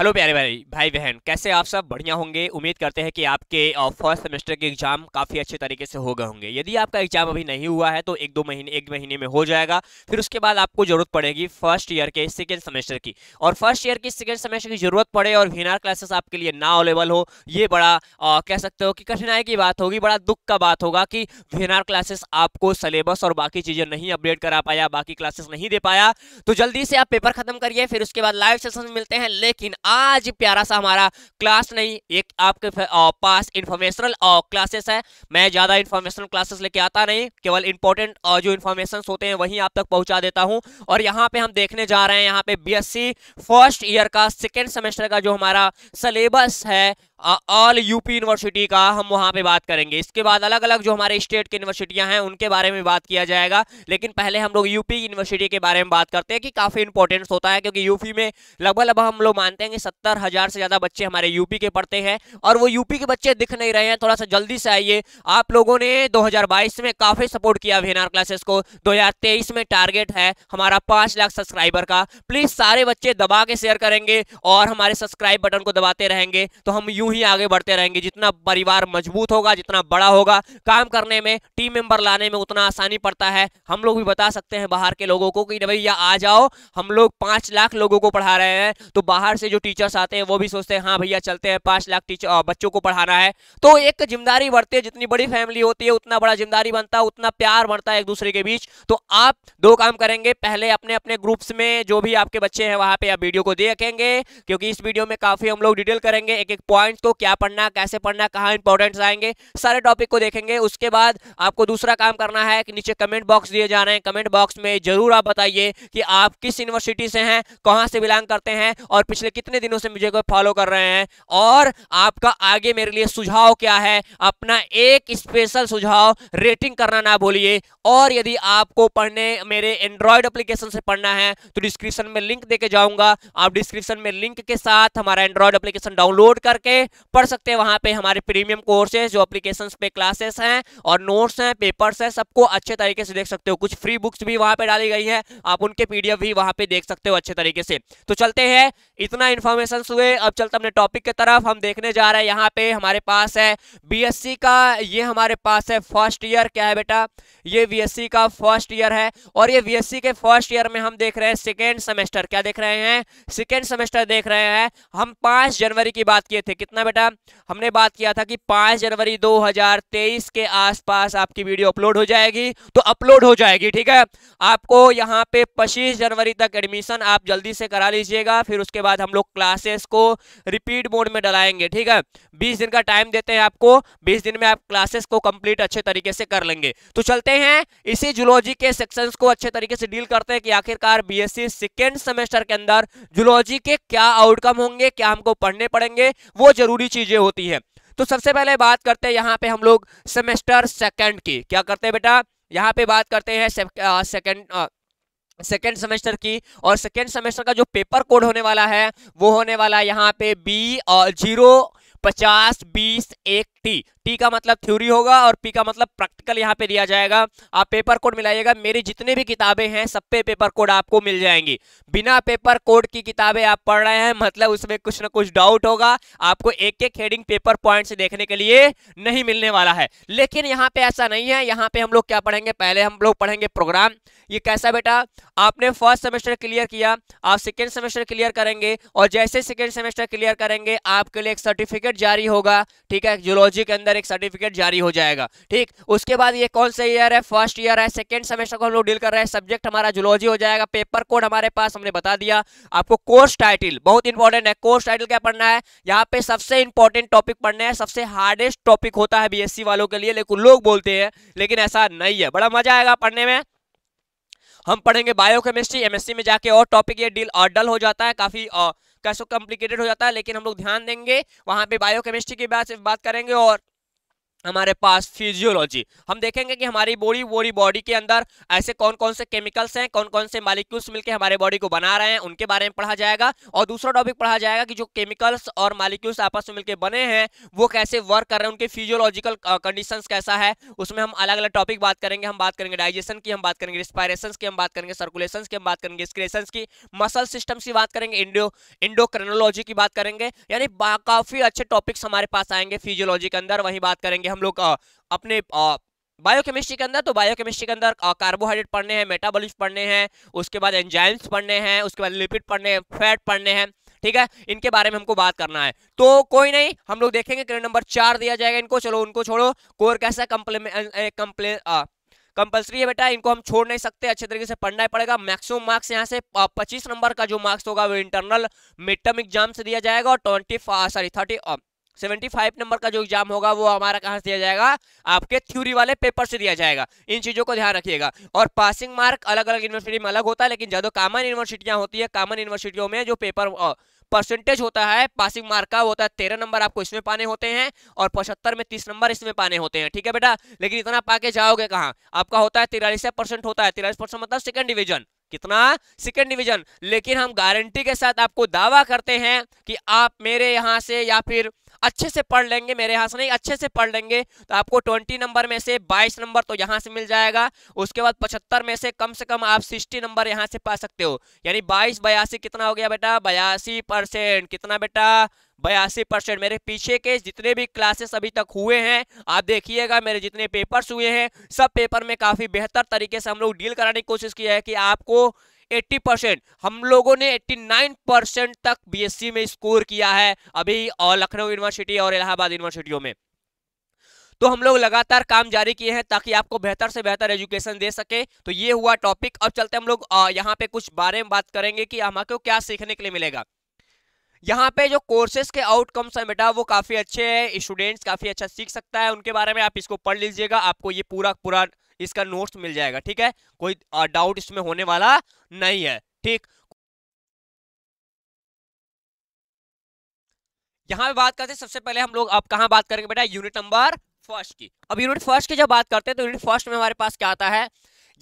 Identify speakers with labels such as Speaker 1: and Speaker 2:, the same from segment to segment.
Speaker 1: hello प्यारे भाई भाई बहन कैसे आप सब बढ़िया होंगे उम्मीद करते हैं कि आपके फर्स्ट सेमेस्टर के एग्जाम काफ़ी अच्छे तरीके से हो गए होंगे यदि आपका एग्जाम अभी नहीं हुआ है तो एक दो महीने एक महीने में हो जाएगा फिर उसके बाद आपको जरूरत पड़ेगी फर्स्ट ईयर के सेकेंड सेमेस्टर की और फर्स्ट ईयर की सेकेंड सेमेस्टर की जरूरत पड़े और वीनार क्लासेस आपके लिए ना अवेलेबल हो ये बड़ा आ, कह सकते हो कि कठिनाई की बात होगी बड़ा दुख का बात होगा कि वीनार क्लासेस आपको सिलेबस और बाकी चीज़ें नहीं अपडेट करा पाया बाकी क्लासेस नहीं दे पाया तो जल्दी से आप पेपर खत्म करिए फिर उसके बाद लाइव सेशन मिलते हैं लेकिन आज प्यारा सा हमारा क्लास नहीं एक आपके पास इंफॉर्मेशनल क्लासेस है मैं ज़्यादा इन्फॉर्मेशनल क्लासेस लेके आता नहीं केवल इंपॉर्टेंट जो इंफॉर्मेशन होते हैं वहीं आप तक पहुंचा देता हूं और यहाँ पे हम देखने जा रहे हैं यहाँ पे बी फर्स्ट ईयर का सेकेंड सेमेस्टर का जो हमारा सिलेबस है ऑल यूपी यूनिवर्सिटी का हम वहां पे बात करेंगे इसके बाद अलग अलग जो हमारे स्टेट की यूनिवर्सिटियां हैं उनके बारे में बात किया जाएगा लेकिन पहले हम लोग यूपी यूनिवर्सिटी के बारे में बात करते हैं कि काफ़ी इंपॉर्टेंस होता है क्योंकि यूपी में लगभग लगभग हम लोग मानते हैं कि सत्तर हज़ार से ज़्यादा बच्चे हमारे यूपी के पढ़ते हैं और वो यूपी के बच्चे दिख नहीं रहे हैं थोड़ा सा जल्दी से आइए आप लोगों ने दो में काफ़ी सपोर्ट किया वेनार क्लासेस को दो में टारगेट है हमारा पांच लाख सब्सक्राइबर का प्लीज़ सारे बच्चे दबा के शेयर करेंगे और हमारे सब्सक्राइब बटन को दबाते रहेंगे तो हम यू यूं ही आगे बढ़ते रहेंगे जितना परिवार मजबूत होगा जितना बड़ा होगा काम करने में टीम मेंबर लाने में उतना आसानी पड़ता है हम लोग भी बता सकते हैं बाहर के लोगों को कि भैया आ जाओ हम लोग पाँच लाख लोगों को पढ़ा रहे हैं तो बाहर से जो टीचर्स आते हैं वो भी सोचते हैं हाँ भैया चलते हैं पाँच लाख टीचर बच्चों को पढ़ाना है तो एक जिम्मेदारी बढ़ती है जितनी बड़ी फैमिली होती है उतना बड़ा जिम्मेदारी बनता है उतना प्यार बढ़ता है एक दूसरे के बीच तो आप दो काम करेंगे पहले अपने अपने ग्रुप्स में जो भी आपके बच्चे हैं वहाँ पर आप वीडियो को देखेंगे क्योंकि इस वीडियो में काफ़ी हम लोग डिटेल करेंगे एक एक पॉइंट इंपॉर्टेंट को तो क्या पढ़ना कैसे पढ़ना कहाँ इंपॉर्टेंट्स आएंगे सारे टॉपिक को देखेंगे उसके बाद आपको दूसरा काम करना है कि नीचे कमेंट बॉक्स दिए जा रहे हैं कमेंट बॉक्स में जरूर आप बताइए कि आप किस यूनिवर्सिटी से हैं कहाँ से बिलोंग करते हैं और पिछले कितने दिनों से मुझे को फॉलो कर रहे हैं और आपका आगे मेरे लिए सुझाव क्या है अपना एक स्पेशल सुझाव रेटिंग करना ना भूलिए और यदि आपको पढ़ने मेरे एंड्रॉयड अप्लीकेशन से पढ़ना है तो डिस्क्रिप्शन में लिंक दे के जाऊंगा आप डिस्क्रिप्शन में लिंक के साथ हमारा एंड्रॉयड एप्लीकेशन डाउनलोड करके पढ़ सकते हैं वहां पे हमारे प्रीमियम कोर्सेज जो अप्लीकेशन पे क्लासेस हैं और नोट्स हैं पेपर्स हैं सबको अच्छे तरीके से देख सकते हो कुछ फ्री बुक्स भी वहां पे डाली गई हैं आप उनके पीडीएफ भी वहां पे देख सकते हो अच्छे तरीके से तो चलते हैं इतना इन्फॉर्मेशन हुए अब चलते अपने टॉपिक की तरफ हम देखने जा रहे हैं यहाँ पे हमारे पास है बी का ये हमारे पास है फर्स्ट ईयर क्या है बेटा ये बी का फर्स्ट ईयर है और ये बी के फर्स्ट ईयर में हम देख रहे हैं सेकेंड सेमेस्टर क्या देख रहे हैं सेकेंड सेमेस्टर देख रहे हैं हम पांच जनवरी की बात किए थे कितना कितना बेटा हमने बात किया था कि 5 जनवरी 2023 के आसपास आपकी वीडियो अपलोड हो जाएगी तो अपलोड हो जाएगी ठीक है आपको यहाँ पे 25 जनवरी तक एडमिशन आप जल्दी से करा लीजिएगा फिर उसके बाद हम लोग क्लासेस को रिपीट मोड में डलाएंगे ठीक है बीस दिन का टाइम देते हैं आपको बीस दिन में आप क्लासेस को कंप्लीट अच्छे तरीके से कर लेंगे तो चलते हैं इसी जुलॉजी के सेक्शन को अच्छे तरीके से डील करते हैं कि आखिरकार बीएससी सेकेंड सेमेस्टर के अंदर जुलॉजी के क्या आउटकम होंगे क्या हमको पढ़ने पड़ेंगे वो जरूर ज़रूरी चीज़ें होती है तो सबसे पहले बात करते हैं यहाँ पे हम लोग सेमेस्टर सेकेंड की क्या करते हैं बेटा यहाँ पे बात करते हैं सेकेंड सेकेंड सेमेस्टर की और सेकेंड सेमेस्टर का जो पेपर कोड होने वाला है वो होने वाला है यहाँ पे बी जीरो पचास बीस एक टी टी का मतलब थ्योरी होगा और पी का मतलब प्रैक्टिकल यहाँ पे दिया जाएगा आप पेपर कोड मिलाइएगा मेरी जितनी भी किताबें हैं सब पे पेपर कोड आपको मिल जाएंगी बिना पेपर कोड की किताबें आप पढ़ रहे हैं मतलब उसमें कुछ ना कुछ डाउट होगा आपको एक एक हेडिंग पेपर पॉइंट देखने के लिए नहीं मिलने वाला है लेकिन यहाँ पे ऐसा नहीं है यहाँ पे हम लोग क्या पढ़ेंगे पहले हम लोग पढ़ेंगे प्रोग्राम ये कैसा बेटा आपने फर्स्ट सेमेस्टर क्लियर किया आप सेकेंड सेमेस्टर क्लियर करेंगे और जैसे सेकेंड सेमेस्टर क्लियर करेंगे आपके लिए एक सर्टिफिकेट जारी होगा ठीक है जूलॉजी यूजी के अंदर एक सर्टिफिकेट जारी हो जाएगा ठीक उसके बाद ये कौन सा ईयर है फर्स्ट ईयर है सेकेंड सेमेस्टर को हम लोग डील कर रहे हैं सब्जेक्ट हमारा जुलॉजी हो जाएगा पेपर कोड हमारे पास हमने बता दिया आपको कोर्स टाइटल बहुत इंपॉर्टेंट है कोर्स टाइटल क्या पढ़ना है यहाँ पे सबसे इंपॉर्टेंट टॉपिक पढ़ना है सबसे हार्डेस्ट टॉपिक होता है बी वालों के लिए लेकिन लोग बोलते हैं लेकिन ऐसा नहीं है बड़ा मजा आएगा पढ़ने में हम पढ़ेंगे बायोकेमिस्ट्री एमएससी में जाके और टॉपिक ये डील डल हो जाता है काफ़ी आ, का कॉम्प्लिकेटेड हो जाता है लेकिन हम लोग ध्यान देंगे वहाँ पे बायोकेमिस्ट्री की बात बात करेंगे और हमारे पास फिजियोलॉजी हम देखेंगे कि हमारी बॉडी बॉडी बॉडी के अंदर ऐसे कौन कौन से केमिकल्स हैं कौन कौन से मालिक्यूल्स मिलकर हमारे बॉडी को बना रहे हैं उनके बारे में पढ़ा जाएगा और दूसरा टॉपिक पढ़ा जाएगा कि जो केमिकल्स और मालिक्यूल्स आपस में मिलकर बने हैं वो कैसे वर्क कर रहे हैं उनके फिजियोलॉजिकल कंडीशन कैसा है उसमें हम अलग अलग टॉपिक बात करेंगे हम बात करेंगे डाइजेशन की हम बात करेंगे रिस्पायरेशन की हम बात करेंगे सर्कुलेशन की हम बात करेंगे स्क्रेशन की मसल सिस्टम की बात करेंगे इंडो इंडोक्रेनोलॉजी की बात करेंगे यानी काफी अच्छे टॉपिक्स हमारे पास आएंगे फिजियोलॉजी के अंदर वही बात करेंगे आगे हम लोग अपने बायोकेमिस्ट्री के अंदर तो बायोकेमिस्ट्री के अंदर कार्बोहाइड्रेट पढ़ने हैं मेटाबॉलिज पढ़ने हैं उसके बाद एंजाइम्स पढ़ने हैं उसके बाद लिपिड पढ़ने हैं फैट पढ़ने हैं ठीक है इनके बारे में हमको बात करना है तो कोई नहीं हम लोग देखेंगे ग्रेड नंबर चार दिया जाएगा इनको चलो उनको छोड़ो कोर कैसा कंप्ले कंपल्सरी है बेटा इनको हम छोड़ नहीं सकते अच्छे तरीके से पढ़ना ही पड़ेगा मैक्सिमम मार्क्स यहाँ से पच्चीस नंबर का जो मार्क्स होगा वो इंटरनल मिड टर्म एग्जाम से दिया जाएगा और twenty sorry thirty seventy five नंबर का जो एग्जाम होगा वो हमारा कहाँ से दिया जाएगा आपके थ्योरी वाले पेपर से दिया जाएगा इन चीज़ों को ध्यान रखिएगा और पासिंग मार्क अलग अलग यूनिवर्सिटी में अलग होता है लेकिन ज़्यादा कामन यूनिवर्सिटियाँ होती है कामन यूनिवर्सिटियों में जो पेपर परसेंटेज होता है पासिंग मार्क का होता है तेरह नंबर आपको इसमें पाने होते हैं और पचहत्तर में तीस नंबर इसमें पाने होते हैं ठीक है बेटा लेकिन इतना पाके जाओगे कहाँ आपका होता है तिरालीस परसेंट होता है तिरालीस परसेंट मतलब सेकंड डिवीजन कितना सेकेंड डिवीजन लेकिन हम गारंटी के साथ आपको दावा करते हैं कि आप मेरे यहाँ से या फिर अच्छे से पढ़ लेंगे मेरे यहाँ से नहीं अच्छे से पढ़ लेंगे तो आपको ट्वेंटी नंबर में से बाईस नंबर तो यहाँ से मिल जाएगा उसके बाद पचहत्तर में से कम से कम आप सिक्सटी नंबर यहाँ से पा सकते हो यानी बाईस बयासी कितना हो गया बेटा बयासी परसेंट कितना बेटा बयासी परसेंट मेरे पीछे के जितने भी क्लासेस अभी तक हुए हैं आप देखिएगा मेरे जितने पेपर्स हुए हैं सब पेपर में काफ़ी बेहतर तरीके से हम लोग डील कराने की कोशिश की है कि आपको 80 परसेंट हम लोगों ने 89 परसेंट तक बीएससी e में स्कोर किया है अभी और लखनऊ यूनिवर्सिटी और इलाहाबाद यूनिवर्सिटियों में तो हम लोग लगातार काम जारी किए हैं ताकि आपको बेहतर से बेहतर एजुकेशन दे सके तो ये हुआ टॉपिक अब चलते हम लोग यहाँ पे कुछ बारे में बात करेंगे कि हमारे को क्या सीखने के लिए मिलेगा यहाँ पे जो कोर्सेज के आउटकम्स है बेटा वो काफ़ी अच्छे हैं स्टूडेंट्स काफ़ी अच्छा सीख सकता है उनके बारे में आप इसको पढ़ लीजिएगा आपको ये पूरा पूरा इसका नोट्स मिल जाएगा ठीक है कोई डाउट इसमें होने वाला नहीं है ठीक यहाँ पे बात करते हैं सबसे पहले हम लोग आप कहा बात करेंगे बेटा यूनिट नंबर फर्स्ट की अब यूनिट फर्स्ट की जब बात करते हैं तो यूनिट फर्स्ट में हमारे पास क्या आता है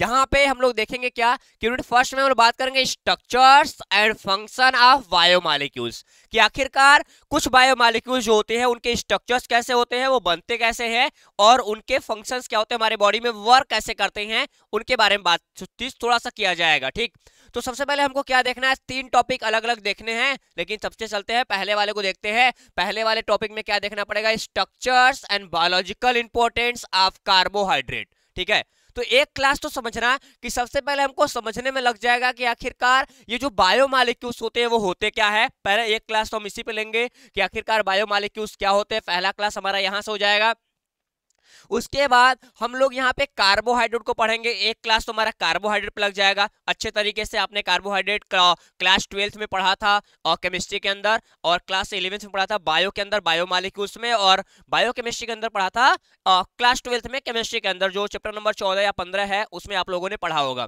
Speaker 1: यहाँ पे हम लोग देखेंगे क्या यूनिट फर्स्ट में हम लोग बात करेंगे structures and function of biomolecules कि आखिरकार कुछ बायोमालिक्यूल्स जो होते हैं उनके स्ट्रक्चर्स कैसे होते हैं वो बनते कैसे हैं और उनके फंक्शन क्या होते हैं हमारे बॉडी में वर्क कैसे करते हैं उनके बारे में बात थोड़ा सा किया जाएगा ठीक तो सबसे पहले हमको क्या देखना है तीन टॉपिक अलग अलग देखने हैं लेकिन सबसे चलते हैं पहले वाले को देखते हैं पहले वाले टॉपिक में क्या देखना पड़ेगा structures and biological importance of carbohydrate ठीक है तो एक क्लास तो समझना कि सबसे पहले हमको समझने में लग जाएगा कि आखिरकार ये जो बायो मालिक्यूल्स होते हैं वो होते क्या है पहले एक क्लास तो हम इसी पे लेंगे कि आखिरकार बायो मालिक्यूल्स क्या होते हैं पहला क्लास हमारा यहाँ से हो जाएगा उसके बाद हम लोग यहाँ पे कार्बोहाइड्रेट को पढ़ेंगे एक क्लास तो हमारा कार्बोहाइड्रेट पर लग जाएगा अच्छे तरीके से आपने कार्बोहाइड्रेट क्लास ट्वेल्थ में पढ़ा था और केमिस्ट्री के अंदर और क्लास इलेवेंथ में पढ़ा था बायो के अंदर बायो मालिक्यूल्स में और बायो केमिस्ट्री के अंदर पढ़ा था और क्लास ट्वेल्थ में केमिस्ट्री के अंदर जो चैप्टर नंबर चौदह या पंद्रह है उसमें आप लोगों ने पढ़ा होगा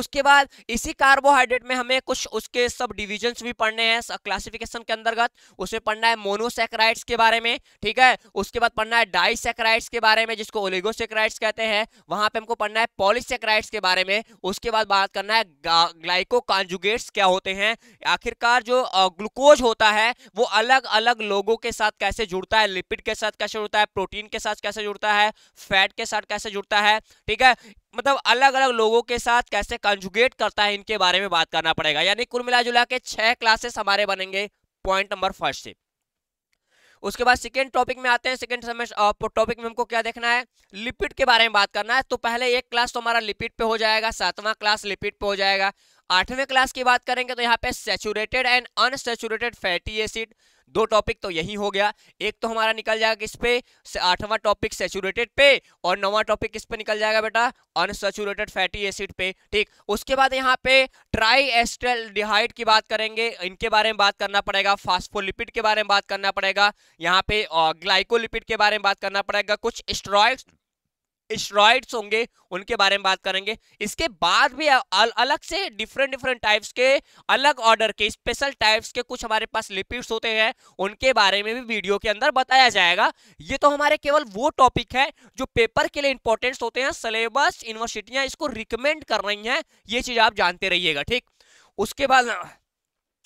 Speaker 1: उसके बाद इसी कार्बोहाइड्रेट में हमें कुछ उसके सब डिविजन भी पढ़ने हैं क्लासिफिकेशन के अंतर्गत उसमें पढ़ना है मोनोसेक्राइड्स के बारे में ठीक है उसके बाद पढ़ना है डाइसेक्राइड्स के बारे बारे में जिसको ओलिगोसेक्राइड्स कहते हैं वहां पे हमको पढ़ना है पॉलीसेक्राइड्स के बारे में उसके बाद बात करना है ग्लाइको कॉन्जुगेट्स क्या होते हैं आखिरकार जो ग्लूकोज होता है वो अलग अलग लोगों के साथ कैसे जुड़ता है लिपिड के साथ कैसे जुड़ता है प्रोटीन के साथ कैसे जुड़ता है फैट के साथ कैसे जुड़ता है ठीक है मतलब अलग अलग लोगों के साथ कैसे कंजुगेट करता है इनके बारे में बात करना पड़ेगा यानी कुल मिला जुला के छह क्लासेस हमारे बनेंगे पॉइंट नंबर फर्स्ट से उसके बाद सेकेंड टॉपिक में आते हैं सेकेंड सेमेस्टर टॉपिक में हमको क्या देखना है लिपिड के बारे में बात करना है तो पहले एक क्लास तो हमारा लिपिड पे हो जाएगा सातवां क्लास लिपिड पे हो जाएगा आठवें क्लास की बात करेंगे तो यहाँ पे saturated and unsaturated fatty acid दो टॉपिक तो यही हो गया एक तो हमारा निकल जाएगा किस पे आठवां टॉपिक सेचुरेटेड पे और नवा टॉपिक किस पे निकल जाएगा बेटा अनसेचुरेटेड फैटी एसिड पे ठीक उसके बाद यहाँ पे ट्राई एस्ट्रल डिहाइड की बात करेंगे इनके बारे में बात करना पड़ेगा फास्फोलिपिड के बारे में बात करना पड़ेगा यहाँ पे ग्लाइकोलिपिड के बारे में बात करना पड़ेगा कुछ स्ट्रॉइड स्ट्रॉइड्स होंगे उनके बारे में बात करेंगे इसके बाद भी अल, अलग से डिफरेंट डिफरेंट टाइप्स के अलग ऑर्डर के स्पेशल टाइप्स के कुछ हमारे पास लिपिड्स होते हैं उनके बारे में भी वीडियो के अंदर बताया जाएगा ये तो हमारे केवल वो टॉपिक है जो पेपर के लिए इंपॉर्टेंट्स होते हैं सिलेबस यूनिवर्सिटियां इसको रिकमेंड कर रही हैं ये चीज़ आप जानते रहिएगा ठीक उसके बाद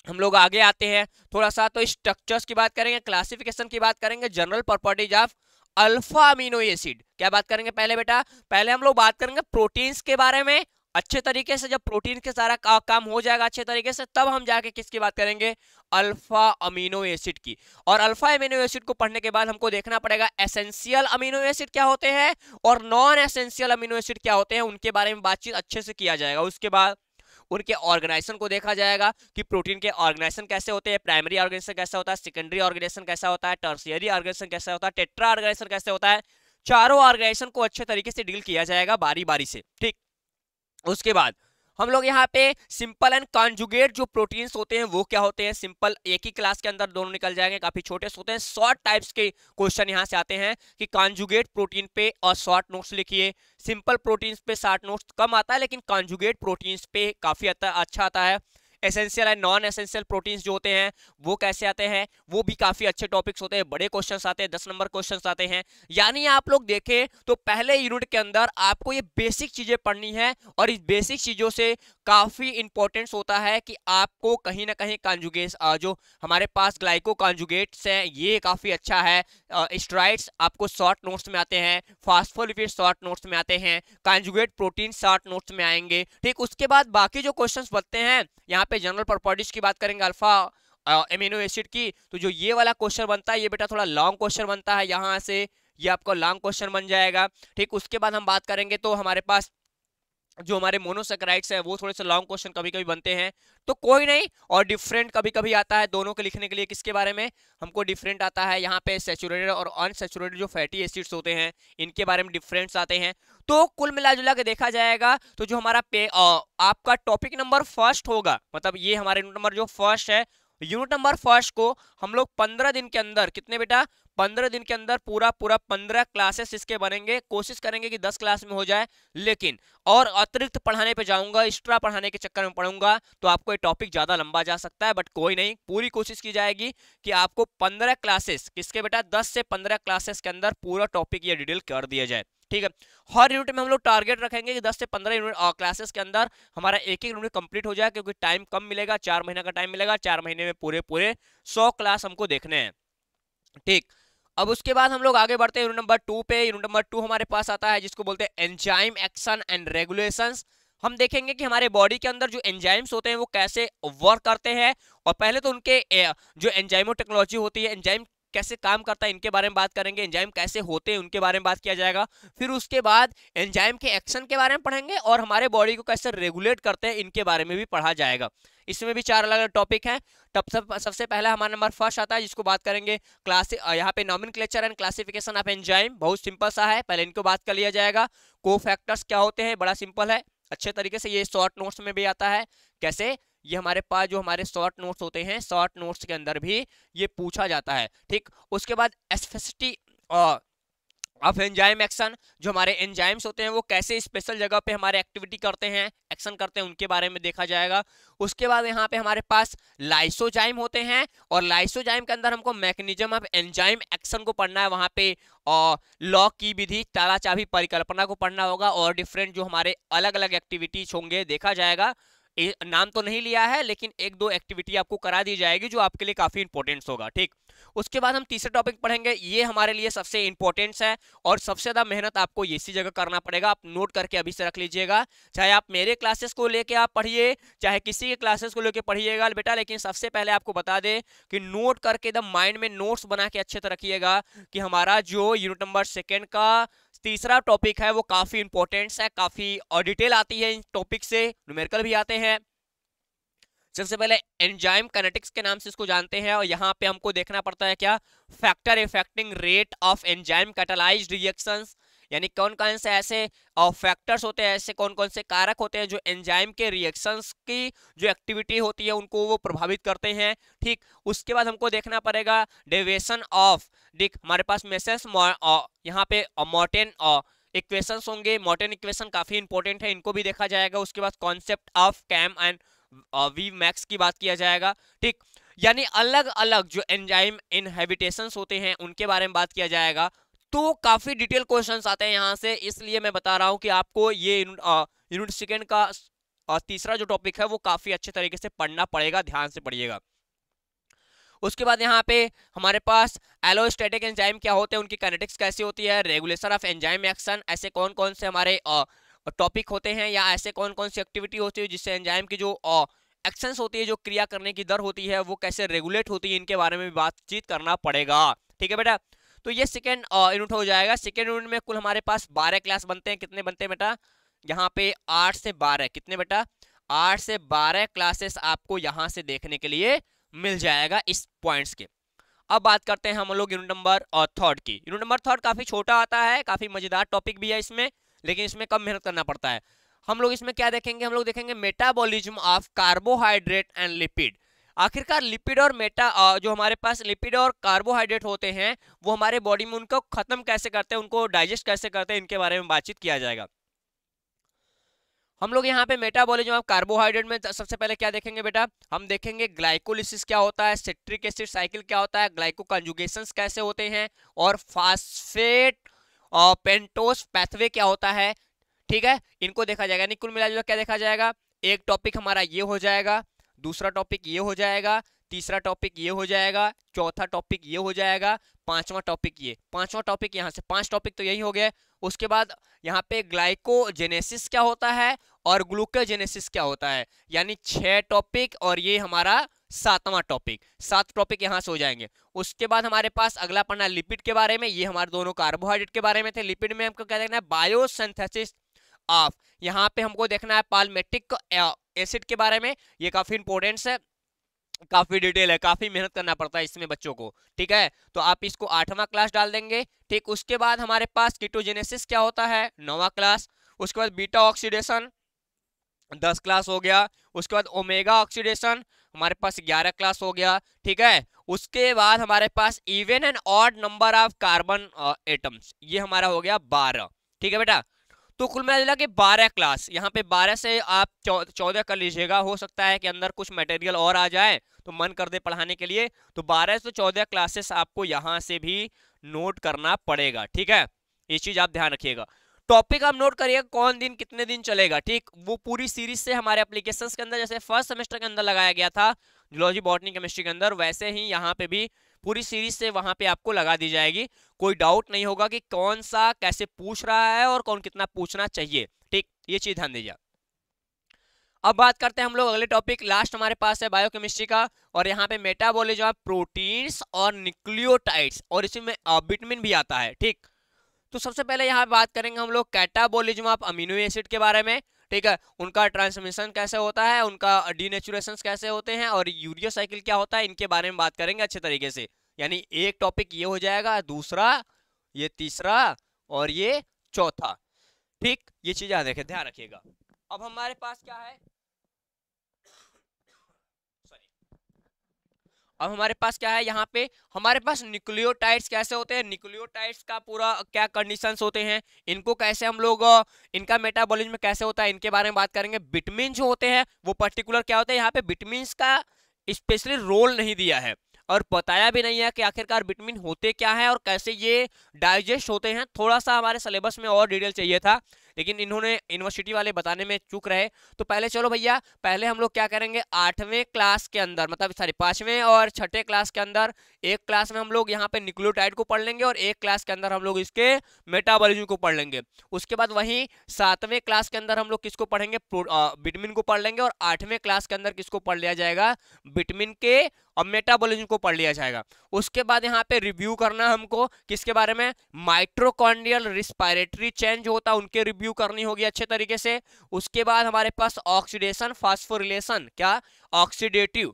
Speaker 1: हम लोग आगे आते हैं थोड़ा सा तो स्ट्रक्चर्स की बात करेंगे क्लासिफिकेशन की बात करेंगे general properties of alpha amino acid क्या बात करेंगे पहले बेटा पहले हम लोग बात करेंगे प्रोटीन्स के बारे में अच्छे तरीके से जब प्रोटीन के सारा का, काम हो जाएगा अच्छे तरीके से तब हम जाके किसकी बात करेंगे अल्फा अमीनो एसिड की और अल्फा अमीनो एसिड को पढ़ने के बाद हमको देखना पड़ेगा एसेंशियल अमीनो एसिड क्या होते हैं और नॉन एसेंशियल अमीनो एसिड क्या होते हैं उनके बारे में बातचीत अच्छे से किया जाएगा उसके बाद उनके ऑर्गेनाइजेशन को देखा जाएगा कि प्रोटीन के ऑर्गेनाइजेशन कैसे होते हैं प्राइमरी ऑर्गेनाइजेशन कैसा होता है सेकेंडरी ऑर्गेनाइजेशन कैसा होता है टर्सियरी ऑर्गेनाइजेशन कैसा होता है टेट्रा ऑर्गेनाइजेशन कैसे होता है चारों ऑर्गेनाइजेशन को अच्छे तरीके से डील किया जाएगा बारी बारी से ठीक उसके बाद हम लोग यहाँ पे सिंपल एंड कॉन्जुगेट जो प्रोटीन्स होते हैं वो क्या होते हैं सिंपल एक ही क्लास के अंदर दोनों निकल जाएंगे काफी छोटे होते हैं शॉर्ट टाइप्स के क्वेश्चन यहाँ से आते हैं कि कॉन्जुगेट प्रोटीन पे और शॉर्ट नोट्स लिखिए सिंपल प्रोटीन्स पे शॉर्ट नोट्स कम आता है लेकिन कॉन्जुगेट प्रोटीन्स पे काफी अच्छा आता है essential and non essential proteins जो होते हैं वो कैसे आते हैं वो भी काफ़ी अच्छे टॉपिक्स होते हैं बड़े क्वेश्चन आते हैं दस नंबर क्वेश्चन आते हैं यानी आप लोग देखें तो पहले यूनिट के अंदर आपको ये बेसिक चीज़ें पढ़नी है और इस बेसिक चीज़ों से काफ़ी इंपॉर्टेंस होता है कि आपको कहीं ना कहीं कांजुगेस जो हमारे पास ग्लाइको कांजुगेट्स हैं ये काफ़ी अच्छा है स्ट्राइड्स आपको शॉर्ट नोट्स में आते हैं फास्फोलिपिड शॉर्ट नोट्स में आते हैं कांजुगेट प्रोटीन शॉर्ट नोट्स में आएंगे ठीक उसके बाद बाकी जो क्वेश्चन बचते हैं यहाँ पे जनरल प्रॉपर्टीज की बात करेंगे अल्फा एमिनो एसिड की तो जो ये वाला क्वेश्चन बनता है ये बेटा थोड़ा लॉन्ग क्वेश्चन बनता है यहाँ से ये आपका लॉन्ग क्वेश्चन बन जाएगा ठीक उसके बाद हम बात करेंगे तो हमारे पास जो हमारे मोनोसेक्राइड्स हैं वो थोड़े से लॉन्ग क्वेश्चन कभी कभी बनते हैं तो कोई नहीं और डिफरेंट कभी कभी आता है दोनों के लिखने के लिए किसके बारे में हमको डिफरेंट आता है यहाँ पे सेचुरेटेड और अनसेचुरेटेड जो फैटी एसिड्स होते हैं इनके बारे में डिफरेंट्स आते हैं तो कुल मिला के देखा जाएगा तो जो हमारा पे आ, आपका टॉपिक नंबर फर्स्ट होगा मतलब ये हमारे नंबर जो फर्स्ट है यूनिट नंबर फर्स्ट को हम लोग पंद्रह दिन के अंदर कितने बेटा पंद्रह दिन के अंदर पूरा पूरा पंद्रह क्लासेस इसके बनेंगे कोशिश करेंगे कि दस क्लास में हो जाए लेकिन और अतिरिक्त पढ़ाने पे जाऊंगा एक्स्ट्रा पढ़ाने के चक्कर में पढ़ूंगा तो आपको ये टॉपिक ज़्यादा लंबा जा सकता है बट कोई नहीं पूरी कोशिश की जाएगी कि आपको पंद्रह क्लासेस किसके बेटा दस से पंद्रह क्लासेस के अंदर पूरा टॉपिक ये डिटेल कर दिया जाए ठीक है हर यूनिट में हम लोग टारगेट रखेंगे कि 10 से 15 यूनिट क्लासेस के अंदर हमारा एक एक यूनिट कंप्लीट हो जाए क्योंकि टाइम कम मिलेगा चार महीने का टाइम मिलेगा चार महीने में पूरे पूरे 100 क्लास हमको देखने हैं ठीक अब उसके बाद हम लोग आगे बढ़ते हैं यूनिट नंबर टू पे यूनिट नंबर टू हमारे पास आता है जिसको बोलते हैं एंजाइम एक्शन एंड रेगुलेशन हम देखेंगे कि हमारे बॉडी के अंदर जो एंजाइम्स होते हैं वो कैसे वर्क करते हैं और पहले तो उनके जो एंजाइमो टेक्नोलॉजी होती है एंजाइम कैसे काम करता है इनके बारे में बात करेंगे एंजाइम कैसे होते हैं उनके बारे में बात किया जाएगा फिर उसके बाद एंजाइम के एक्शन के बारे में पढ़ेंगे और हमारे बॉडी को कैसे रेगुलेट करते हैं इनके बारे में भी पढ़ा जाएगा इसमें भी चार अलग अलग टॉपिक हैं तब सब सबसे पहला हमारा नंबर फर्स्ट आता है जिसको बात करेंगे क्लास यहाँ पे नॉमिन एंड क्लासिफिकेशन ऑफ एंजाइम बहुत सिंपल सा है पहले इनको बात कर लिया जाएगा को फैक्टर्स क्या होते हैं बड़ा सिंपल है अच्छे तरीके से ये शॉर्ट नोट्स में भी आता है कैसे ये हमारे पास जो हमारे शॉर्ट नोट्स होते हैं शॉर्ट नोट्स के अंदर भी ये पूछा जाता है ठीक उसके बाद एस्फेसिटी ऑफ एंजाइम एक्शन जो हमारे एंजाइम्स होते हैं वो कैसे स्पेशल जगह पे हमारे एक्टिविटी करते हैं एक्शन करते हैं उनके बारे में देखा जाएगा उसके बाद यहाँ पे हमारे पास लाइसोजाइम होते हैं और लाइसोजाइम के अंदर हमको मैकेनिज्म ऑफ एंजाइम एक्शन को पढ़ना है वहाँ पे और लॉ की विधि ताला चाभी परिकल्पना को पढ़ना होगा और डिफरेंट जो हमारे अलग अलग एक्टिविटीज होंगे देखा जाएगा नाम तो नहीं लिया है लेकिन एक दो एक्टिविटी आपको करा दी जाएगी जो आपके लिए काफ़ी इंपॉर्टेंट होगा ठीक उसके बाद हम तीसरे टॉपिक पढ़ेंगे ये हमारे लिए सबसे इंपॉर्टेंट है और सबसे ज़्यादा मेहनत आपको इसी जगह करना पड़ेगा आप नोट करके अभी से रख लीजिएगा चाहे आप मेरे क्लासेस को लेके आप पढ़िए चाहे किसी के क्लासेस को लेकर पढ़िएगा बेटा लेकिन सबसे पहले आपको बता दे कि नोट करके एकदम माइंड में नोट्स बना के अच्छे से रखिएगा कि हमारा जो यूनिट नंबर सेकेंड का तीसरा टॉपिक है वो काफ़ी इंपॉर्टेंट्स है काफ़ी और डिटेल आती है इन टॉपिक से न्यूमेरिकल भी आते हैं सबसे पहले एंजाइम कैनेटिक्स के नाम से इसको जानते हैं और यहाँ पे हमको देखना पड़ता है क्या factor affecting rate of enzyme catalyse reactions यानी कौन कौन से ऐसे फैक्टर्स होते हैं ऐसे कौन कौन से कारक होते हैं जो एंजाइम के रिएक्शंस की जो एक्टिविटी होती है उनको वो प्रभावित करते हैं ठीक उसके बाद हमको देखना पड़ेगा डेवेशन ऑफ देख हमारे पास मेसेस यहाँ पे मोटेन इक्वेशन होंगे मोटेन इक्वेशन काफी इंपॉर्टेंट है इनको भी देखा जाएगा उसके बाद concept of Km and V max की बात किया जाएगा ठीक यानी अलग अलग जो एंजाइम इनहेबिटेशन होते हैं उनके बारे में बात किया जाएगा तो काफ़ी डिटेल क्वेश्चन आते हैं यहाँ से इसलिए मैं बता रहा हूँ कि आपको ये यूनिट सेकेंड का और तीसरा जो टॉपिक है वो काफ़ी अच्छे तरीके से पढ़ना पड़ेगा ध्यान से पढ़िएगा उसके बाद यहाँ पे हमारे पास एलोस्टेटिक एंजाइम क्या होते हैं उनकी कैनेटिक्स कैसी होती है रेगुलेशन ऑफ एंजाइम एक्शन ऐसे कौन कौन से हमारे टॉपिक होते हैं या ऐसे कौन कौन सी एक्टिविटी होती है जिससे एंजाइम की जो एक्शन होती है जो क्रिया करने की दर होती है वो कैसे रेगुलेट होती है इनके बारे में बातचीत करना पड़ेगा ठीक है बेटा तो ये सेकेंड यूनिट हो जाएगा सेकेंड यूनिट में कुल हमारे पास बारह क्लास बनते हैं कितने बनते हैं बेटा यहाँ पे आठ से बारह कितने बेटा आठ से बारह क्लासेस आपको यहाँ से देखने के लिए मिल जाएगा इस पॉइंट्स के अब बात करते हैं हम लोग यूनिट नंबर और थर्ड की यूनिट नंबर थर्ड काफ़ी छोटा आता है काफ़ी मज़ेदार टॉपिक भी है इसमें लेकिन इसमें कम मेहनत करना पड़ता है हम लोग इसमें क्या देखेंगे हम लोग देखेंगे metabolism of carbohydrate and lipid आखिरकार लिपिड और मेटा जो हमारे पास लिपिड और कार्बोहाइड्रेट होते हैं वो हमारे बॉडी में उनको खत्म कैसे करते हैं उनको डाइजेस्ट कैसे करते हैं इनके बारे में बातचीत किया जाएगा हम लोग यहाँ पे मेटाबॉलिज्म आप कार्बोहाइड्रेट में सबसे पहले क्या देखेंगे बेटा हम देखेंगे ग्लाइकोलिसिस क्या होता है सिट्रिक एसिड साइकिल क्या होता है ग्लाइको कंजुगेशन कैसे होते हैं और फास्फेट और पेंटोस पैथवे क्या होता है ठीक है इनको देखा जाएगा यानी कुल मिला क्या देखा जाएगा एक टॉपिक हमारा ये हो जाएगा दूसरा टॉपिक ये हो जाएगा तीसरा टॉपिक ये हो जाएगा चौथा टॉपिक ये हो जाएगा पांचवा टॉपिक ये पांचवा टॉपिक यहाँ से पांच टॉपिक तो यही हो गया उसके बाद यहाँ पे ग्लाइकोजेनेसिस क्या होता है और ग्लूकोजेनेसिस क्या होता है यानी छः टॉपिक और ये हमारा सातवां टॉपिक सात टॉपिक यहाँ से हो जाएंगे उसके बाद हमारे पास अगला पढ़ना लिपिड के बारे में ये हमारे दोनों कार्बोहाइड्रेट के बारे में थे लिपिड में हमको क्या देखना है बायोसेंथेसिस ऑफ यहाँ पे हमको देखना है पालमेटिक एसिड के बारे में ये काफ़ी इंपॉर्टेंट है काफ़ी डिटेल है काफ़ी मेहनत करना पड़ता है इसमें बच्चों को ठीक है तो आप इसको आठवां क्लास डाल देंगे ठीक उसके बाद हमारे पास किटोजेनेसिस क्या होता है नौवा क्लास उसके बाद बीटा ऑक्सीडेशन दस क्लास हो गया उसके बाद ओमेगा ऑक्सीडेशन हमारे पास ग्यारह क्लास हो गया ठीक है उसके बाद हमारे पास even and odd number of carbon atoms ये हमारा हो गया बारह ठीक है बेटा तो कुल मिला के बारह क्लास यहाँ पे बारह से आप चौदह कर लीजिएगा हो सकता है कि अंदर कुछ मटेरियल और आ जाए तो मन कर दे पढ़ाने के लिए तो बारह से चौदह क्लासेस आपको यहाँ से भी नोट करना पड़ेगा ठीक है ये चीज़ आप ध्यान रखिएगा टॉपिक आप नोट करिएगा कौन दिन कितने दिन चलेगा ठीक वो पूरी सीरीज से हमारे एप्लीकेशन के अंदर जैसे फर्स्ट सेमेस्टर के अंदर लगाया गया था जूलॉजी बॉटनी केमिस्ट्री के अंदर वैसे ही यहाँ पे भी पूरी सीरीज से वहां पे आपको लगा दी जाएगी कोई डाउट नहीं होगा कि कौन सा कैसे पूछ रहा है और कौन कितना पूछना चाहिए ठीक ये चीज ध्यान दीजिए अब बात करते हैं हम लोग अगले टॉपिक लास्ट हमारे पास है बायोकेमिस्ट्री का और यहाँ पे मेटाबॉलिज्म प्रोटीन्स और न्यूक्लियोटाइड्स और इसमें विटामिन भी आता है ठीक तो सबसे पहले यहाँ बात करेंगे हम लोग कैटाबोलिज्म ऑफ अमीनो एसिड के बारे में ठीक है उनका ट्रांसमिशन कैसे होता है उनका डीनेचुरेशन कैसे होते हैं और यूरियो साइकिल क्या होता है इनके बारे में बात करेंगे अच्छे तरीके से यानी एक टॉपिक ये हो जाएगा दूसरा ये तीसरा और ये चौथा ठीक ये चीज़ ध्यान रखिएगा अब हमारे पास क्या है अब हमारे पास क्या है यहाँ पे हमारे पास न्यूक्लियोटाइड्स कैसे होते हैं न्यूक्लियोटाइड्स का पूरा क्या कंडीशंस होते हैं इनको कैसे हम लोग इनका मेटाबॉलिज्म कैसे होता है इनके बारे में बात करेंगे विटमिन जो होते हैं वो पर्टिकुलर क्या होते हैं यहाँ पे विटमिन का स्पेशली रोल नहीं दिया है और बताया भी नहीं है कि आखिरकार विटमिन होते क्या है और कैसे ये डाइजेस्ट होते हैं थोड़ा सा हमारे सिलेबस में और डिटेल चाहिए था लेकिन इन्होंने यूनिवर्सिटी वाले बताने में चूक रहे तो पहले चलो भैया पहले हम लोग क्या करेंगे आठवें क्लास के अंदर मतलब सॉरी पाँचवें और छठे क्लास के अंदर एक क्लास में हम लोग यहाँ पे निक्लोटाइड को पढ़ लेंगे और एक क्लास के अंदर हम लोग इसके मेटाबॉलिज्म को पढ़ लेंगे उसके बाद वहीं सातवें क्लास के अंदर हम लोग किसको पढ़ेंगे विटामिन को पढ़ लेंगे और आठवें क्लास के अंदर किसको पढ़ लिया जाएगा विटामिन के और मेटाबॉलिज्म को पढ़ लिया जाएगा उसके बाद यहाँ पे रिव्यू करना हमको किसके बारे में माइट्रोकॉन्डियल रिस्पायरेटरी चेंज होता है उनके रिव्यू करनी होगी अच्छे तरीके से उसके बाद हमारे पास ऑक्सीडेशन फास्फोरिलेशन क्या oxidative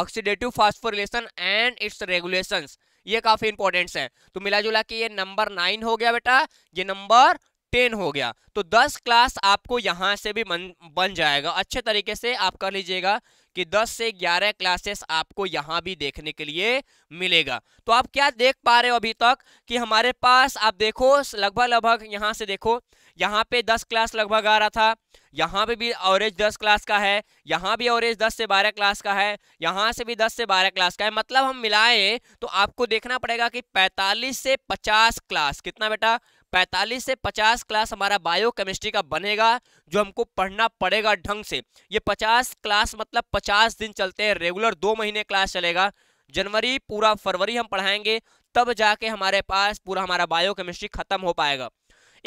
Speaker 1: oxidative phosphorylation and its regulation ये काफी इंपॉर्टेंट है तो मिला जुला के ये नंबर नाइन हो गया बेटा ये नंबर टेन हो गया तो दस क्लास आपको यहां से भी बन जाएगा अच्छे तरीके से आप कर लीजिएगा कि 10 से 11 क्लासेस आपको यहाँ भी देखने के लिए मिलेगा तो आप क्या देख पा रहे हो अभी तक कि हमारे पास आप देखो लगभग लगभग यहाँ से देखो यहाँ पे 10 क्लास लगभग आ रहा था यहाँ पे भी एवरेज 10 क्लास का है यहाँ भी एवरेज 10 से 12 क्लास का है यहां से भी 10 से 12 क्लास का है मतलब हम मिलाएं तो आपको देखना पड़ेगा कि 45 से 50 क्लास कितना बेटा 45 से 50 क्लास हमारा बायो केमिस्ट्री का बनेगा जो हमको पढ़ना पड़ेगा ढंग से ये 50 क्लास मतलब 50 दिन चलते हैं रेगुलर दो महीने क्लास चलेगा जनवरी पूरा फरवरी हम पढ़ाएंगे तब जाके हमारे पास पूरा हमारा बायो केमिस्ट्री खत्म हो पाएगा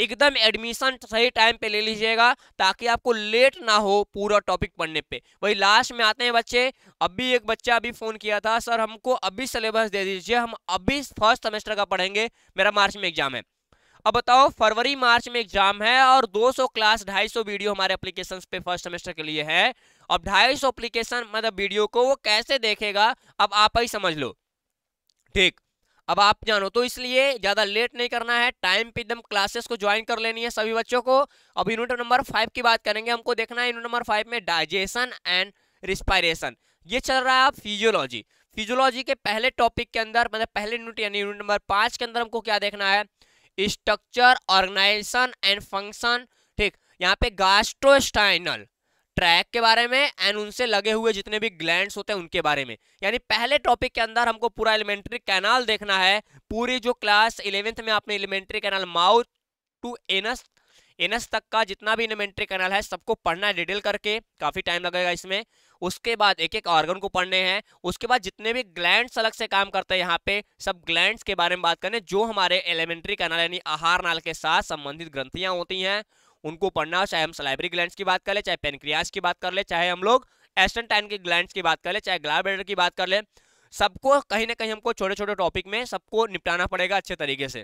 Speaker 1: एकदम एडमिशन सही टाइम पे ले लीजिएगा ताकि आपको लेट ना हो पूरा टॉपिक पढ़ने पे वही लास्ट में आते हैं बच्चे अभी एक बच्चा अभी फ़ोन किया था सर हमको अभी सिलेबस दे दीजिए हम अभी फर्स्ट सेमेस्टर का पढ़ेंगे मेरा मार्च में एग्जाम है अब बताओ फरवरी मार्च में एग्जाम है और 200 क्लास 250 वीडियो हमारे एप्लीकेशन पे फर्स्ट सेमेस्टर के लिए है अब 250 एप्लीकेशन मतलब वीडियो को वो कैसे देखेगा अब आप ही समझ लो ठीक अब आप जानो तो इसलिए ज़्यादा लेट नहीं करना है टाइम पे एकदम क्लासेस को ज्वाइन कर लेनी है सभी बच्चों को अब यूनिट नंबर फाइव की बात करेंगे हमको देखना है यूनिट नंबर फाइव में डाइजेशन एंड रिस्पायरेशन ये चल रहा है फिजियोलॉजी फिजियोलॉजी के पहले टॉपिक के अंदर मतलब पहले यूनिट यानी यूनिट नंबर पांच के अंदर हमको क्या देखना है स्ट्रक्चर ऑर्गेनाइजेशन एंड फंक्शन ठीक यहाँ पे गास्ट्रोस्टाइनल ट्रैक के बारे में एंड उनसे लगे हुए जितने भी ग्लैंड्स होते हैं उनके बारे में यानी पहले टॉपिक के अंदर हमको पूरा एलिमेंट्री कैनाल देखना है पूरी जो क्लास इलेवेंथ में आपने alimentary canal mouth to anus anus तक का जितना भी एलिमेंट्री कैनाल है सबको पढ़ना है डिटेल करके काफ़ी टाइम लगेगा इसमें उसके बाद एक एक ऑर्गन को पढ़ने हैं उसके बाद जितने भी ग्लैंड्स अलग से काम करते हैं यहाँ पे सब ग्लैंड्स के बारे में बात करने जो हमारे एलिमेंट्री कैनाल यानी आहार नाल के साथ संबंधित ग्रंथियां होती हैं उनको पढ़ना चाहे हम सलाइबरी ग्लैंड की बात कर ले चाहे पेनक्रियाज की बात कर ले चाहे हम लोग एस्टनटाइन के ग्लैंड की बात कर ले चाहे ग्लाबेडर की बात कर ले सबको कहीं ना कहीं हमको छोटे छोटे टॉपिक में सबको निपटाना पड़ेगा अच्छे तरीके से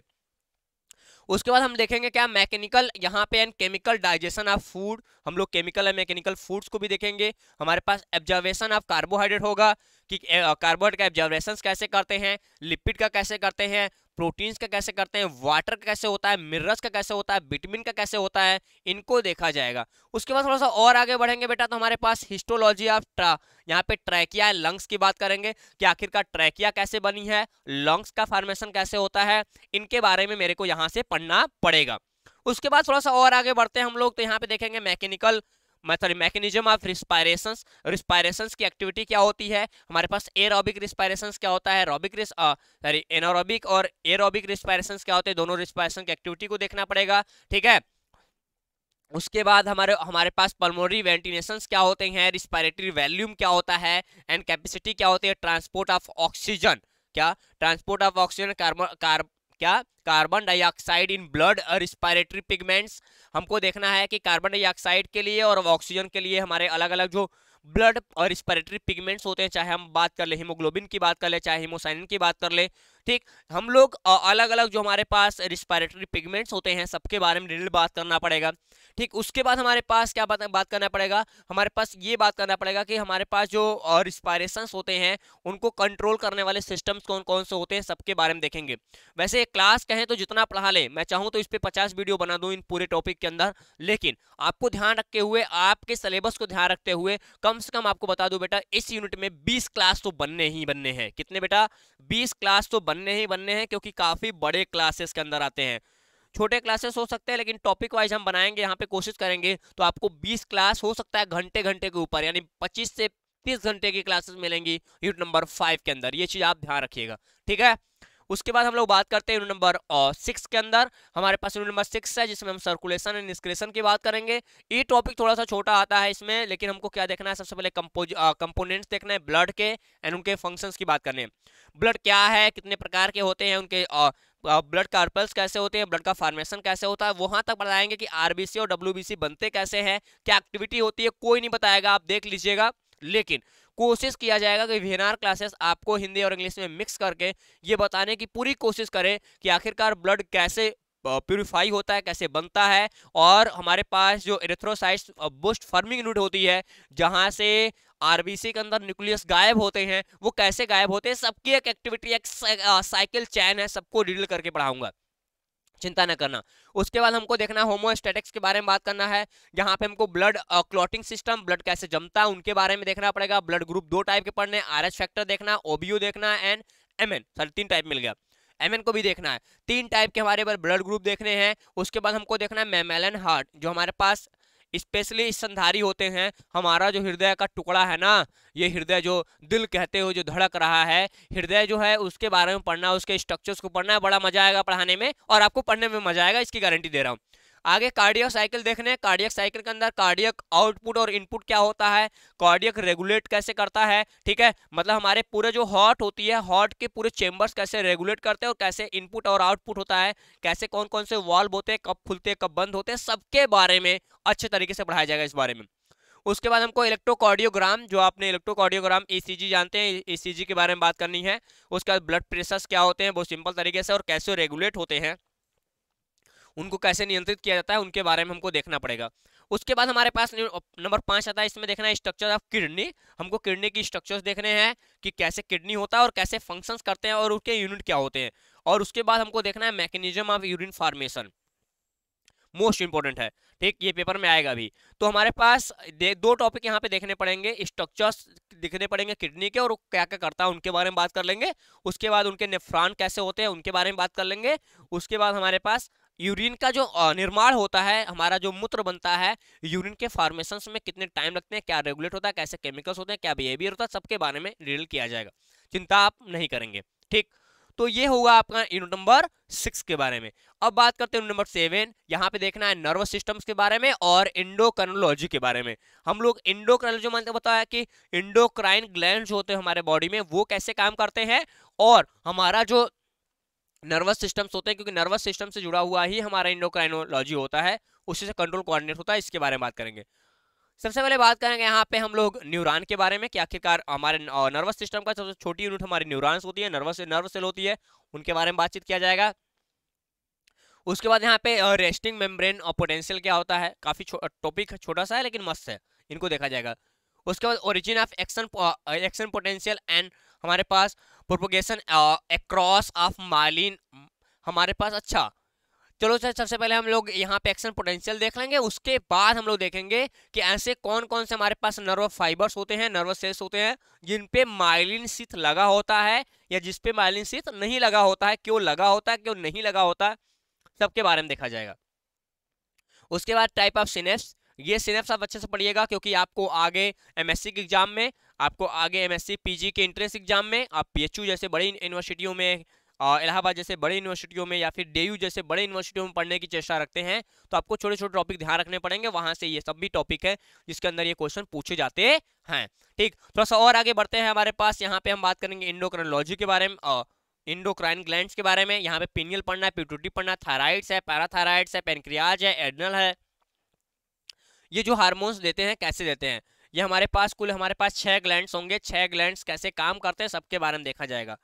Speaker 1: उसके बाद हम देखेंगे क्या मैकेनिकल यहाँ पे and chemical digestion of food हम लोग केमिकल एंड मैकेनिकल फूड्स को भी देखेंगे हमारे पास एब्जर्वेशन ऑफ कार्बोहाइड्रेट होगा कि कार्बोहाइड्रेट का एब्जर्वेशन कैसे करते हैं लिपिड का कैसे करते हैं प्रोटीन्स का कैसे करते हैं वाटर का कैसे होता है मिनरल्स का कैसे होता है विटामिन का कैसे होता है इनको देखा जाएगा उसके बाद थोड़ा सा और आगे बढ़ेंगे बेटा तो हमारे पास हिस्टोलॉजी ऑफ ट्रा यहाँ पे ट्रैकिया लंग्स की बात करेंगे कि आखिरकार ट्रैकिया कैसे बनी है लंग्स का फॉर्मेशन कैसे होता है इनके बारे में मेरे को यहाँ से पढ़ना पड़ेगा उसके बाद थोड़ा सा और आगे बढ़ते हैं हम लोग तो यहाँ पे देखेंगे मैकेनिकल मतलब मैकेनिज्म ऑफ रिस्पायरेशन रिस्पायरेशन की एक्टिविटी क्या होती है हमारे पास एरोबिक रिस्पायरेशन क्या होता है रोबिक सॉरी एनोरोबिक और एरोबिक रिस्पायरेशन क्या होते हैं दोनों रिस्पायरेशन की एक्टिविटी को देखना पड़ेगा ठीक है उसके बाद हमारे हमारे पास पल्मोनरी वेंटिलेशन क्या होते हैं रिस्पायरेटरी वैल्यूम क्या होता है एंड कैपेसिटी क्या होती है ट्रांसपोर्ट ऑफ ऑक्सीजन क्या ट्रांसपोर्ट ऑफ ऑक्सीजन कार्बन क्या कार्बन डाइऑक्साइड इन ब्लड और रिस्पायरेटरी पिगमेंट्स हमको देखना है कि कार्बन डाइऑक्साइड के लिए और ऑक्सीजन के लिए हमारे अलग अलग जो ब्लड और रिस्पायरेटरी पिगमेंट्स होते हैं चाहे हम बात कर ले हीमोग्लोबिन की बात कर ले चाहे हीमोसाइनिन की बात कर ले ठीक हम लोग अलग अलग जो हमारे पास रिस्पायरेटरी पिगमेंट्स होते हैं सबके बारे में डिटेल बात करना पड़ेगा ठीक उसके बाद हमारे पास क्या बात बात करना पड़ेगा हमारे पास ये बात करना पड़ेगा कि हमारे पास जो रिस्पायरेशन होते हैं उनको कंट्रोल करने वाले सिस्टम्स कौन कौन से होते हैं सबके बारे में देखेंगे वैसे क्लास कहें तो जितना पढ़ा लें मैं चाहूँ तो इस पर पचास वीडियो बना दूँ इन पूरे टॉपिक के अंदर लेकिन आपको ध्यान रखते हुए आपके सिलेबस को ध्यान रखते हुए कम से कम आपको बता दूँ बेटा इस यूनिट में बीस क्लास तो बनने ही बनने हैं कितने बेटा बीस क्लास तो बनने ही बनने हैं क्योंकि काफ़ी बड़े क्लासेस के अंदर आते हैं छोटे क्लासेस हो सकते हैं लेकिन टॉपिक वाइज हम बनाएंगे यहाँ पे कोशिश करेंगे तो आपको 20 क्लास हो सकता है घंटे घंटे के ऊपर यानी 25 से 30 घंटे की क्लासेस मिलेंगी यूनिट नंबर फाइव के अंदर ये चीज़ आप ध्यान रखिएगा ठीक है उसके बाद हम लोग बात करते हैं नंबर सिक्स के अंदर हमारे पास रूल नंबर सिक्स है जिसमें हम सर्कुलेशन एंड निष्क्रेशन की बात करेंगे ये टॉपिक थोड़ा सा छोटा आता है इसमें लेकिन हमको क्या देखना है सबसे पहले कंपोनेंट्स देखना है ब्लड के एंड उनके फंक्शंस की बात करनी है ब्लड क्या है कितने प्रकार के होते हैं उनके ब्लड कार्पल्स कैसे होते हैं ब्लड का फॉर्मेशन कैसे होता है वहां तक बताएंगे कि आरबीसी और डब्ल्यूबीसी बनते कैसे हैं क्या एक्टिविटी होती है कोई नहीं बताएगा आप देख लीजिएगा लेकिन कोशिश किया जाएगा कि वेनार क्लासेस आपको हिंदी और इंग्लिश में मिक्स करके ये बताने की पूरी कोशिश करें कि आखिरकार ब्लड कैसे प्योरीफाई होता है कैसे बनता है और हमारे पास जो एरेथ्रोसाइट बुस्ट फार्मिंग यूनिट होती है जहाँ से आरबीसी के अंदर न्यूक्लियस गायब होते हैं वो कैसे गायब होते हैं सबकी एक एक्टिविटी एक साइकिल चैन है सबको डील करके पढ़ाऊंगा चिंता न करना उसके बाद हमको देखना होमोस्टेटिक्स के बारे में बात करना है यहाँ पे हमको ब्लड क्लॉटिंग सिस्टम ब्लड कैसे जमता है उनके बारे में देखना पड़ेगा ब्लड ग्रुप दो टाइप के पढ़ने आर फैक्टर देखना ओबीयू देखना एंड एम एन सॉरी तीन टाइप मिल गया एम को भी देखना है तीन टाइप के हमारे पर ब्लड ग्रुप देखने हैं उसके बाद हमको देखना है मेमेलन हार्ट जो हमारे पास स्पेशली संधारी होते हैं हमारा जो हृदय का टुकड़ा है ना ये हृदय जो दिल कहते हो जो धड़क रहा है हृदय जो है उसके बारे में पढ़ना उसके स्ट्रक्चर्स को पढ़ना है बड़ा मजा आएगा पढ़ाने में और आपको पढ़ने में मजा आएगा इसकी गारंटी दे रहा हूँ आगे कार्डियक साइकिल देखने कार्डियक साइकिल के अंदर कार्डियक आउटपुट और इनपुट क्या होता है कार्डियक रेगुलेट कैसे करता है ठीक है मतलब हमारे पूरे जो हॉट होती है हॉट के पूरे चेम्बर्स कैसे रेगुलेट करते हैं और कैसे इनपुट और आउटपुट होता है कैसे कौन कौन से वॉल्व होते हैं कब खुलते हैं कब बंद होते हैं सबके बारे में अच्छे तरीके से पढ़ाया जाएगा इस बारे में उसके बाद हमको इलेक्ट्रोकार्डियोग्राम जो आपने इलेक्ट्रोकार्डियोग्राम ईसीजी e जानते हैं ईसीजी e के बारे में बात करनी है उसके बाद ब्लड प्रेशर्स क्या होते हैं बहुत सिंपल तरीके से और कैसे रेगुलेट होते हैं उनको कैसे नियंत्रित किया जाता है उनके बारे में हमको देखना पड़ेगा उसके बाद हमारे पास नंबर पांच आता है इसमें देखना है स्ट्रक्चर ऑफ किडनी हमको किडनी की स्ट्रक्चर्स देखने हैं कि कैसे किडनी होता है और कैसे फंक्शंस करते हैं और उसके यूनिट क्या होते हैं और उसके बाद हमको देखना है mechanism of urine formation most important है ठीक ये पेपर में आएगा भी तो हमारे पास दो टॉपिक यहाँ पे देखने पड़ेंगे स्ट्रक्चर्स दिखने पड़ेंगे किडनी के और क्या क्या करता है उनके बारे में बात कर लेंगे उसके बाद उनके नेफ्रान कैसे होते हैं उनके बारे में बात कर लेंगे उसके बाद हमारे पास यूरिन का जो निर्माण होता है हमारा जो मूत्र बनता है यूरिन के फॉर्मेशन में कितने टाइम लगते हैं क्या रेगुलेट होता है कैसे केमिकल्स होते हैं क्या बिहेवियर होता है सबके बारे में डिटेल किया जाएगा चिंता आप नहीं करेंगे ठीक तो ये होगा आपका यूनिट नंबर सिक्स के बारे में अब बात करते हैं नंबर सेवन यहाँ पे देखना है नर्वस सिस्टम्स के बारे में और इंडोक्रनोलॉजी के बारे में हम लोग इंडोक्रनोलॉजी मानते बताया कि इंडोक्राइन ग्लैंड होते हैं हमारे बॉडी में वो कैसे काम करते हैं और हमारा जो नर्वस सिस्टम्स होते हैं क्योंकि नर्वस सिस्टम से जुड़ा हुआ ही हमारा इंडोक्राइनोलॉजी होता है उसी से कंट्रोल कोऑर्डिनेट होता है इसके बारे में बात करेंगे सबसे पहले बात करेंगे यहाँ पे हम लोग न्यूरॉन के बारे में कि आखिरकार हमारे नर्वस सिस्टम का सबसे छोटी यूनिट हमारी न्यूरॉन्स होती है नर्वस नर्व सेल होती है उनके बारे में बातचीत किया जाएगा उसके बाद यहाँ पे रेस्टिंग मेम्ब्रेन और पोटेंशियल क्या होता है काफ़ी छो, टॉपिक छोटा सा है लेकिन मस्त है इनको देखा जाएगा उसके बाद origin of action action potential and हमारे पास प्रोपोगेशन एक्रॉस ऑफ मालिन हमारे पास अच्छा चलो सर सबसे पहले हम लोग यहाँ पे एक्शन पोटेंशियल देख लेंगे उसके बाद हम लोग देखेंगे कि ऐसे कौन कौन से हमारे पास नर्व फाइबर्स होते हैं नर्व सेल्स होते हैं जिन पे माइलिन सीथ लगा होता है या जिस पे माइलिन सीथ नहीं लगा होता है क्यों लगा होता है क्यों नहीं लगा होता है सबके बारे में देखा जाएगा उसके बाद टाइप ऑफ सिनेप्स ये सिनेप्स आप अच्छे से पढ़िएगा क्योंकि आपको आगे एमएससी के एग्जाम में आपको आगे एमएससी पीजी के एंट्रेंस एग्जाम में आप पीएचयू जैसे बड़ी यूनिवर्सिटियों में इलाहाबाद जैसे बड़े यूनिवर्सिटियों में या फिर डेयू जैसे बड़े यूनिवर्सिटियों में पढ़ने की चेष्टा रखते हैं तो आपको छोटे छोटे टॉपिक ध्यान रखने पड़ेंगे वहाँ से ये सब भी टॉपिक है जिसके अंदर ये क्वेश्चन पूछे जाते हैं ठीक थोड़ा सा और आगे बढ़ते हैं हमारे पास यहाँ पे हम बात करेंगे इंडोक्रोनोलॉजी के बारे में इंडोक्राइन ग्लैंड के बारे में यहाँ पे पिनियल पढ़ना है प्यूटी पढ़ना है थायराइड्स है पैराथायराइड्स है पेनक्रियाज है एडनल है ये जो हार्मोन्स देते हैं कैसे देते हैं ये हमारे पास कुल हमारे पास छह ग्लैंड्स होंगे छह ग्लैंड्स कैसे काम करते हैं सबके बारे में देखा जाएगा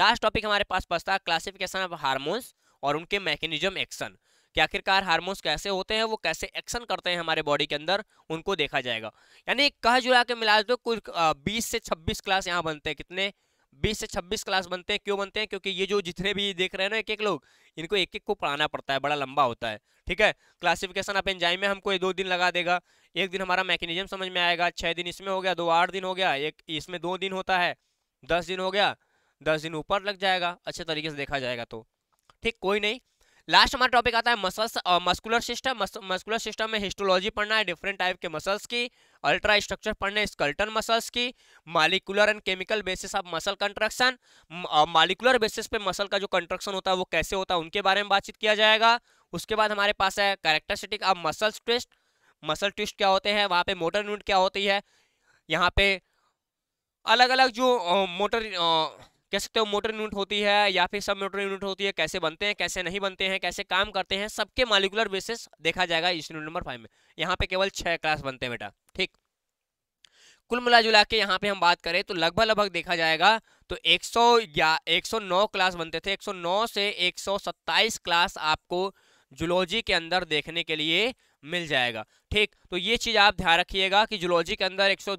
Speaker 1: लास्ट टॉपिक हमारे पास बचता है क्लासिफिकेशन ऑफ हार्मोन्स और उनके मैकेनिज्म एक्शन कि आखिरकार हार्मोन्स कैसे होते हैं वो कैसे एक्शन करते हैं हमारे बॉडी के अंदर उनको देखा जाएगा यानी कह जुड़ा के मिला दो कुल बीस से छब्बीस क्लास यहाँ बनते हैं कितने बीस से छब्बीस क्लास बनते हैं क्यों बनते हैं क्योंकि ये जो जितने भी देख रहे हैं ना एक एक लोग इनको एक एक को पढ़ाना पड़ता है बड़ा लंबा होता है ठीक है क्लासिफिकेशन आप एंजाइम में हमको दो दिन लगा देगा एक दिन हमारा मैकेनिज्म समझ में आएगा छः दिन इसमें हो गया दो आठ दिन हो गया एक इसमें दो दिन होता है दस दिन हो गया दस दिन ऊपर लग जाएगा अच्छे तरीके से देखा जाएगा तो ठीक कोई नहीं लास्ट हमारा टॉपिक आता है muscles muscular system muscular system में हिस्टोलॉजी पढ़ना है डिफरेंट टाइप के मसल्स की अल्ट्रा स्ट्रक्चर पढ़ना है स्कल्टन मसल्स की molecular and chemical basis of muscle contraction molecular basis पे मसल का जो कंट्रक्शन होता है वो कैसे होता है उनके बारे में बातचीत किया जाएगा उसके बाद हमारे पास है characteristic of muscles twitch muscle twitch क्या होते हैं वहाँ पे मोटर यूनिट क्या होती है यहाँ पे अलग अलग जो मोटर कह सकते हो मोटर यूनिट होती है या फिर सब मोटर यूनिट होती है कैसे बनते हैं कैसे नहीं बनते हैं कैसे काम करते हैं सबके मालिकुलर बेसिस देखा जाएगा इस यूनिट नंबर फाइव में यहाँ पे केवल छह क्लास बनते हैं बेटा ठीक कुल मिला जुला के यहाँ पे हम बात करें तो लगभग लगभग देखा जाएगा तो 100 या 109 क्लास बनते थे 109 से 127 क्लास आपको जुलॉजी के अंदर देखने के लिए मिल जाएगा ठीक तो ये चीज़ आप ध्यान रखिएगा कि जुलॉजी के अंदर एक सौ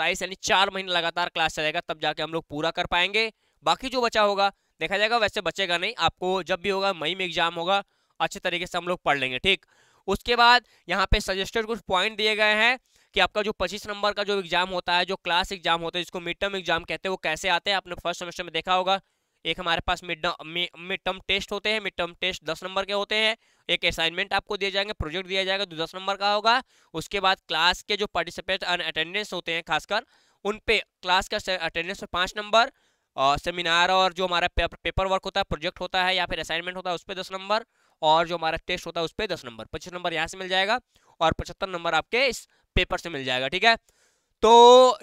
Speaker 1: यानी चार महीने लगातार क्लास चलेगा तब जाके हम लोग पूरा कर पाएंगे बाकी जो बचा होगा देखा जाएगा वैसे बचेगा नहीं आपको जब भी होगा मई में एग्जाम होगा अच्छे तरीके से हम लोग पढ़ लेंगे ठीक उसके बाद यहाँ पे सजेस्टेड कुछ पॉइंट दिए गए हैं कि आपका जो 25 नंबर का जो एग्जाम होता है जो क्लास एग्जाम होता है जिसको मिड टर्म एग्जाम कहते हैं वो कैसे आते हैं आपने फर्स्ट सेमेस्टर में देखा होगा एक हमारे पास मिड मिड टर्म टेस्ट होते हैं मिड टर्म टेस्ट दस नंबर के होते हैं एक असाइनमेंट आपको दिए जाएंगे प्रोजेक्ट दिया जाएगा जो दस नंबर का होगा उसके बाद क्लास के जो पार्टिसिपेट अटेंडेंस होते हैं खासकर उन पे क्लास का अटेंडेंस पर पाँच नंबर और सेमिनार और जो हमारा पेपर वर्क होता है प्रोजेक्ट होता है या फिर असाइनमेंट होता है उस पर दस नंबर और जो हमारा टेस्ट होता है उस पर दस नंबर पच्चीस नंबर यहाँ से मिल जाएगा और पचहत्तर नंबर आपके इस पेपर से मिल जाएगा ठीक है तो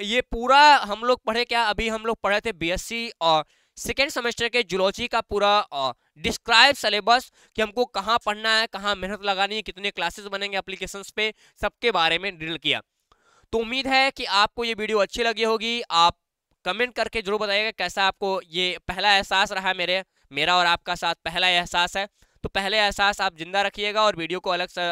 Speaker 1: ये पूरा हम लोग पढ़े क्या अभी हम लोग पढ़े थे बी और सेकेंड सेमेस्टर के जुलॉजी का पूरा डिस्क्राइब सिलेबस कि हमको कहाँ पढ़ना है कहाँ मेहनत लगानी है कितने क्लासेस बनेंगे अप्लीकेशन पे सबके बारे में डील किया तो उम्मीद है कि आपको ये वीडियो अच्छी लगी होगी आप कमेंट करके जरूर बताइएगा कैसा आपको ये पहला एहसास रहा मेरे मेरा और आपका साथ पहला एहसास है तो पहले एहसास आप जिंदा रखिएगा और वीडियो को अलग से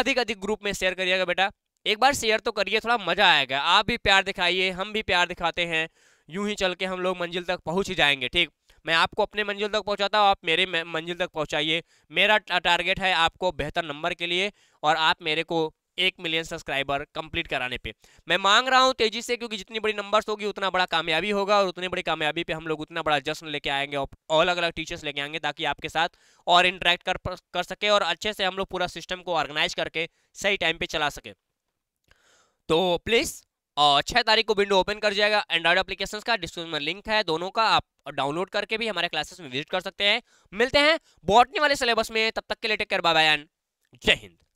Speaker 1: अधिक अधिक ग्रुप में शेयर करिएगा बेटा एक बार शेयर तो करिए थोड़ा मज़ा आएगा आप भी प्यार दिखाइए हम भी प्यार दिखाते हैं यूं ही चल के हम लोग मंजिल तक पहुँच ही जाएंगे ठीक मैं आपको अपने मंजिल तक पहुंचाता हूँ आप मेरे मंजिल तक पहुंचाइए मेरा टारगेट है आपको बेहतर नंबर के लिए और आप मेरे को एक मिलियन सब्सक्राइबर कंप्लीट कराने पे मैं मांग रहा हूँ तेजी से क्योंकि जितनी बड़ी नंबर्स होगी उतना बड़ा कामयाबी होगा और उतनी बड़ी कामयाबी पे हम लोग उतना बड़ा जश्न लेके आएंगे और अलग अलग टीचर्स लेके आएंगे ताकि आपके साथ और इंटरेक्ट कर कर सके और अच्छे से हम लोग पूरा सिस्टम को ऑर्गेनाइज करके सही टाइम पर चला सके तो प्लीज़ छः तारीख को विंडो ओपन कर जाएगा एंड्रॉइड एप्लीकेशन का डिस्क्रिप्शन में लिंक है दोनों का आप डाउनलोड करके भी हमारे क्लासेस में विजिट कर सकते हैं मिलते हैं बॉटनी वाले सिलेबस में तब तक के लिए टेक कर बाबा जय हिंद